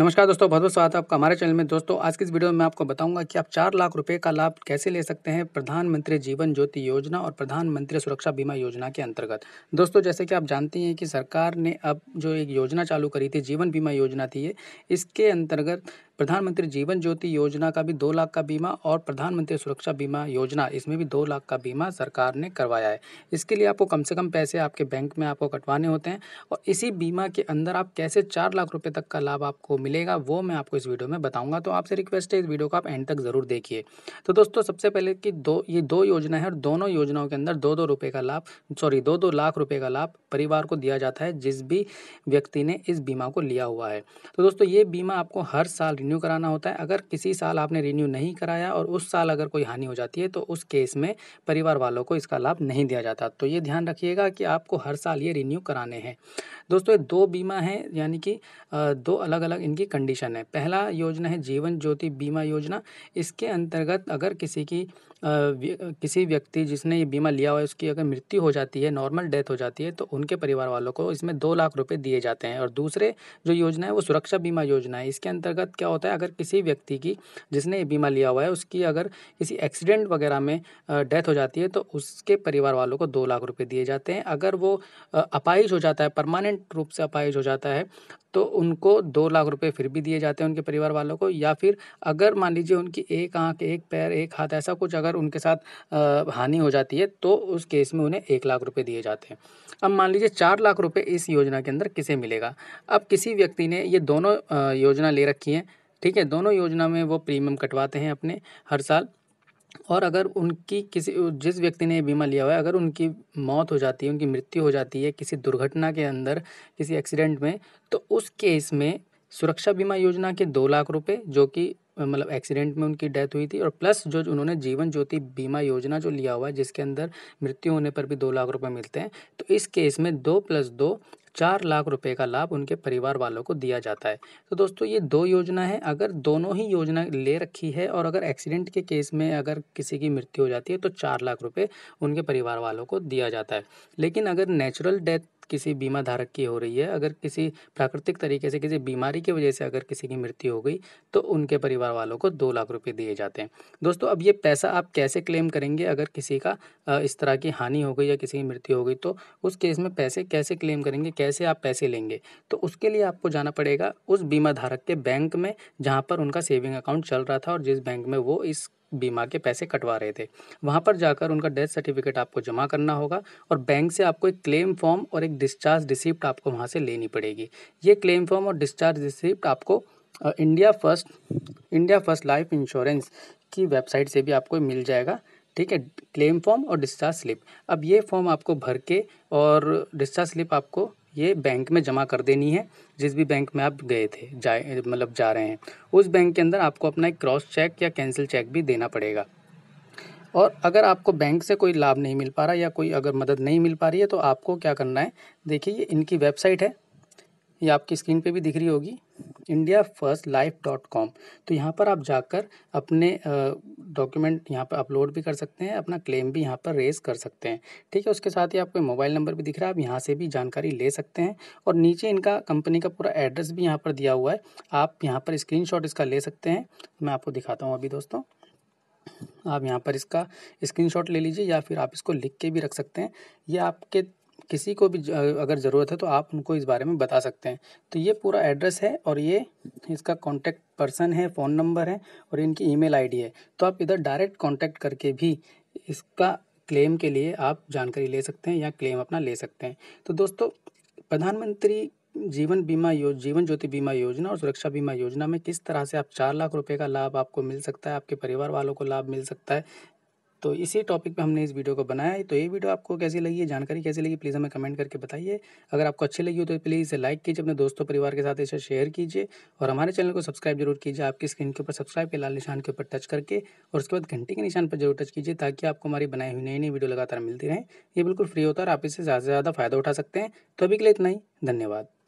नमस्कार दोस्तों बहुत बहुत स्वागत है आपका हमारे चैनल में दोस्तों आज की इस वीडियो में मैं आपको बताऊंगा कि आप चार लाख रुपए का लाभ कैसे ले सकते हैं प्रधानमंत्री जीवन ज्योति योजना और प्रधानमंत्री सुरक्षा बीमा योजना के अंतर्गत दोस्तों जैसे कि आप जानते हैं कि सरकार ने अब जो एक योजना चालू करी थी जीवन बीमा योजना थी ये इसके अंतर्गत प्रधानमंत्री जीवन ज्योति योजना का भी दो लाख का बीमा और प्रधानमंत्री सुरक्षा बीमा योजना इसमें भी दो लाख का बीमा सरकार ने करवाया है इसके लिए आपको कम से कम पैसे आपके बैंक में आपको कटवाने होते हैं और इसी बीमा के अंदर आप कैसे चार लाख रुपये तक का लाभ आपको मिल मिलेगा वो मैं आपको इस वीडियो में बताऊंगा तो आपसे रिक्वेस्ट है इस वीडियो को आप एंड तक ज़रूर देखिए तो दोस्तों सबसे पहले कि दो ये दो योजना है और दोनों योजनाओं के अंदर दो दो रुपये का लाभ सॉरी दो दो लाख रुपये का लाभ परिवार को दिया जाता है जिस भी व्यक्ति ने इस बीमा को लिया हुआ है तो दोस्तों ये बीमा आपको हर साल रिन्यू कराना होता है अगर किसी साल आपने रिन्यू नहीं कराया और उस साल अगर कोई हानि हो जाती है तो उस केस में परिवार वालों को इसका लाभ नहीं दिया जाता तो ये ध्यान रखिएगा कि आपको हर साल ये रिन्यू कराने हैं दोस्तों ये दो बीमा है यानी कि दो अलग अलग इनकी कंडीशन है पहला योजना है जीवन ज्योति बीमा योजना इसके अंतर्गत अगर किसी की किसी व्यक्ति जिसने ये बीमा लिया हुआ है उसकी अगर मृत्यु हो जाती है नॉर्मल डेथ हो जाती है तो उनके परिवार वालों को इसमें दो लाख रुपए दिए जाते हैं और दूसरे जो योजना है वो सुरक्षा बीमा योजना है इसके अंतर्गत क्या होता है अगर किसी व्यक्ति की जिसने बीमा लिया हुआ है उसकी अगर किसी एक्सीडेंट वगैरह में डेथ हो जाती है तो उसके परिवार वालों को दो लाख रुपये दिए जाते हैं अगर वो अपाहिज हो जाता है परमानेंट रूप से अपाहिज हो जाता है तो उनको दो लाख रुपए फिर भी दिए जाते हैं उनके परिवार वालों को या फिर अगर मान लीजिए उनकी एक आंख एक पैर एक हाथ ऐसा कुछ अगर उनके साथ हानि हो जाती है तो उस केस में उन्हें एक लाख रुपए दिए जाते हैं अब मान मान लीजिए चार लाख रुपए इस योजना के अंदर किसे मिलेगा अब किसी व्यक्ति ने ये दोनों योजना ले रखी है ठीक है दोनों योजना में वो प्रीमियम कटवाते हैं अपने हर साल और अगर उनकी किसी जिस व्यक्ति ने बीमा लिया हुआ है अगर उनकी मौत हो जाती है उनकी मृत्यु हो जाती है किसी दुर्घटना के अंदर किसी एक्सीडेंट में तो उस केस में सुरक्षा बीमा योजना के दो लाख रुपए जो कि मतलब एक्सीडेंट में उनकी डेथ हुई थी और प्लस जो उन्होंने जीवन ज्योति बीमा योजना जो लिया हुआ है जिसके अंदर मृत्यु होने पर भी दो लाख रुपए मिलते हैं तो इस केस में दो प्लस दो चार लाख रुपए का लाभ उनके परिवार वालों को दिया जाता है तो दोस्तों ये दो योजना है अगर दोनों ही योजना ले रखी है और अगर एक्सीडेंट के केस में अगर किसी की मृत्यु हो जाती है तो चार लाख रुपये उनके परिवार वालों को दिया जाता है लेकिन अगर नेचुरल डेथ किसी बीमा धारक की हो रही है अगर किसी प्राकृतिक तरीके से किसी बीमारी की वजह से अगर किसी की मृत्यु हो गई तो उनके परिवार वालों को दो लाख रुपए दिए जाते हैं दोस्तों अब ये पैसा आप कैसे क्लेम करेंगे अगर किसी का इस तरह की हानि हो गई या किसी की मृत्यु हो गई तो उस केस में पैसे कैसे क्लेम करेंगे कैसे आप पैसे लेंगे तो उसके लिए आपको जाना पड़ेगा उस बीमा धारक के बैंक में जहाँ पर उनका सेविंग अकाउंट चल रहा था और जिस बैंक में वो इस बीमा के पैसे कटवा रहे थे वहाँ पर जाकर उनका डेथ सर्टिफिकेट आपको जमा करना होगा और बैंक से आपको एक क्लेम फॉर्म और एक डिस्चार्ज रिसिप्ट आपको वहाँ से लेनी पड़ेगी ये क्लेम फॉर्म और डिस्चार्ज रिसिप्ट आपको India first India first life insurance की वेबसाइट से भी आपको मिल जाएगा ठीक है क्लेम फॉर्म और डिस्चार्ज स्लिप अब ये फॉर्म आपको भर के और डिस्चार्ज स्लिप आपको ये बैंक में जमा कर देनी है जिस भी बैंक में आप गए थे जाए मतलब जा रहे हैं उस बैंक के अंदर आपको अपना एक क्रॉस चेक या कैंसिल चेक भी देना पड़ेगा और अगर आपको बैंक से कोई लाभ नहीं मिल पा रहा या कोई अगर मदद नहीं मिल पा रही है तो आपको क्या करना है देखिए ये इनकी वेबसाइट है ये आपकी स्क्रीन पे भी दिख रही होगी India first life dot com तो यहाँ पर आप जाकर अपने डॉक्यूमेंट यहाँ पर अपलोड भी कर सकते हैं अपना क्लेम भी यहाँ पर रेस कर सकते हैं ठीक है उसके साथ ही आपको मोबाइल नंबर भी दिख रहा है आप यहाँ से भी जानकारी ले सकते हैं और नीचे इनका कंपनी का पूरा एड्रेस भी यहाँ पर दिया हुआ है आप यहाँ पर स्क्रीन इसका ले सकते हैं मैं आपको दिखाता हूँ अभी दोस्तों आप यहाँ पर इसका स्क्रीनशॉट ले लीजिए या फिर आप इसको लिख के भी रख सकते हैं ये आपके किसी को भी अगर ज़रूरत है तो आप उनको इस बारे में बता सकते हैं तो ये पूरा एड्रेस है और ये इसका कॉन्टैक्ट पर्सन है फ़ोन नंबर है और इनकी ईमेल आईडी है तो आप इधर डायरेक्ट कॉन्टैक्ट करके भी इसका क्लेम के लिए आप जानकारी ले सकते हैं या क्लेम अपना ले सकते हैं तो दोस्तों प्रधानमंत्री जीवन बीमा यो जीवन ज्योति बीमा योजना और सुरक्षा बीमा योजना में किस तरह से आप चार लाख रुपए का लाभ आपको मिल सकता है आपके परिवार वालों को लाभ मिल सकता है तो इसी टॉपिक पे हमने इस वीडियो को बनाया है तो ये वीडियो आपको कैसी लगी है जानकारी कैसी लगी प्लीज़ हमें कमेंट करके बताइए अगर आपको अच्छी लगी हो तो प्लीज़ इसे लाइक कीजिए अपने दोस्तों परिवार के साथ इसे शेयर कीजिए और हमारे चैनल को सब्सक्राइब जरूर कीजिए आपकी स्क्रीन के ऊपर सब्सक्राइब के लाल निशान के ऊपर टच करके और उसके बाद घंटे के निशान पर जरूर टच कीजिए ताकि आपको हमारी बनाई हुई नई नई वीडियो लगातार मिलती रहे ये बिल्कुल फ्री होता है और आप इससे ज़्यादा से ज़्यादा फायदा उठा सकते हैं तो अभी के लिए इतना ही धन्यवाद